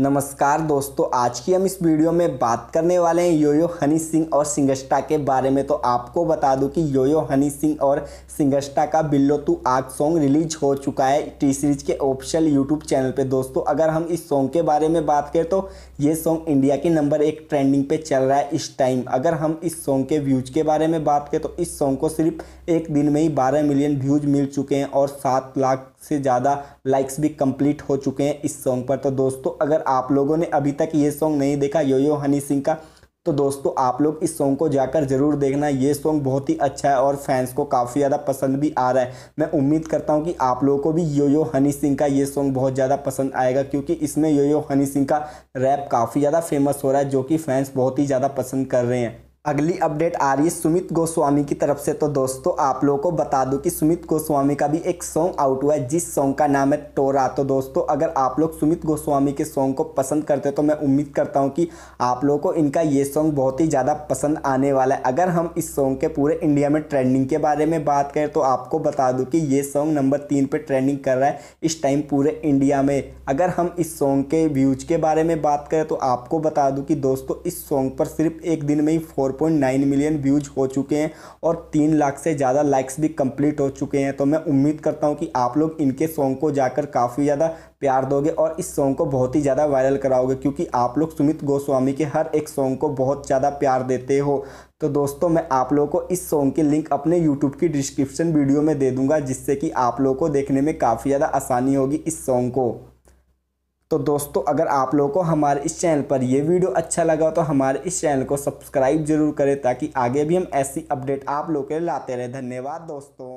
नमस्कार दोस्तों आज की हम इस वीडियो में बात करने वाले हैं योयो हनी सिंह और सिंगस्टा के बारे में तो आपको बता दूं कि योयो हनी सिंह और सिंगस्टा का बिल्लो तू आग सॉन्ग रिलीज हो चुका है टी सीरीज के ऑफिशियल यूट्यूब चैनल पे दोस्तों अगर हम इस सॉन्ग के बारे में बात करें तो ये सॉन्ग इंडिया के नंबर एक ट्रेंडिंग पे चल रहा है इस टाइम अगर हम इस सॉन्ग के व्यूज के बारे में बात करें तो इस सॉन्ग को सिर्फ एक दिन में ही बारह मिलियन व्यूज मिल चुके हैं और सात लाख से ज़्यादा लाइक्स भी कंप्लीट हो चुके हैं इस सॉन्ग पर तो दोस्तों अगर आप लोगों ने अभी तक ये सॉन्ग नहीं देखा यो यो हनी सिंह का तो दोस्तों आप लोग इस सॉन्ग को जाकर ज़रूर देखना ये सॉन्ग बहुत ही अच्छा है और फैंस को काफ़ी ज़्यादा पसंद भी आ रहा है मैं उम्मीद करता हूँ कि आप लोगों को भी यो यो हनी सिंह का ये सॉन्ग बहुत ज़्यादा पसंद आएगा क्योंकि इसमें यो यो हनी सिंह का रैप काफ़ी ज़्यादा फेमस हो रहा है जो कि फैंस बहुत ही ज़्यादा पसंद कर रहे हैं अगली अपडेट आ रही है सुमित गोस्वामी की तरफ से तो दोस्तों आप लोगों को बता दूं कि सुमित गोस्वामी का भी एक सॉन्ग आउट हुआ है जिस सॉन्ग का नाम है टोरा तो दोस्तों अगर आप लोग सुमित गोस्वामी के सॉन्ग को पसंद करते तो मैं उम्मीद करता हूं कि आप लोगों को इनका ये सॉन्ग बहुत ही ज़्यादा पसंद आने वाला है अगर हम इस सॉन्ग के पूरे इंडिया में ट्रेंडिंग के बारे में बात करें तो आपको बता दूँ कि ये सॉन्ग नंबर तीन पर ट्रेंडिंग कर रहा है इस टाइम पूरे इंडिया में अगर हम इस सॉन्ग के व्यूज के बारे में बात करें तो आपको बता दूँ कि दोस्तों इस सॉन्ग पर सिर्फ एक दिन में ही फोर 4.9 मिलियन व्यूज हो चुके हैं और 3 लाख से ज़्यादा लाइक्स भी कंप्लीट हो चुके हैं तो मैं उम्मीद करता हूँ कि आप लोग इनके सॉन्ग को जाकर काफ़ी ज़्यादा प्यार दोगे और इस सॉन्ग को बहुत ही ज़्यादा वायरल कराओगे क्योंकि आप लोग सुमित गोस्वामी के हर एक सॉन्ग को बहुत ज़्यादा प्यार देते हो तो दोस्तों मैं आप लोगों को इस सॉन्ग के लिंक अपने यूट्यूब की डिस्क्रिप्शन वीडियो में दे दूंगा जिससे कि आप लोगों को देखने में काफ़ी ज़्यादा आसानी होगी इस सॉन्ग को तो दोस्तों अगर आप लोगों को हमारे इस चैनल पर यह वीडियो अच्छा लगा तो हमारे इस चैनल को सब्सक्राइब जरूर करें ताकि आगे भी हम ऐसी अपडेट आप लोगों के लाते रहे धन्यवाद दोस्तों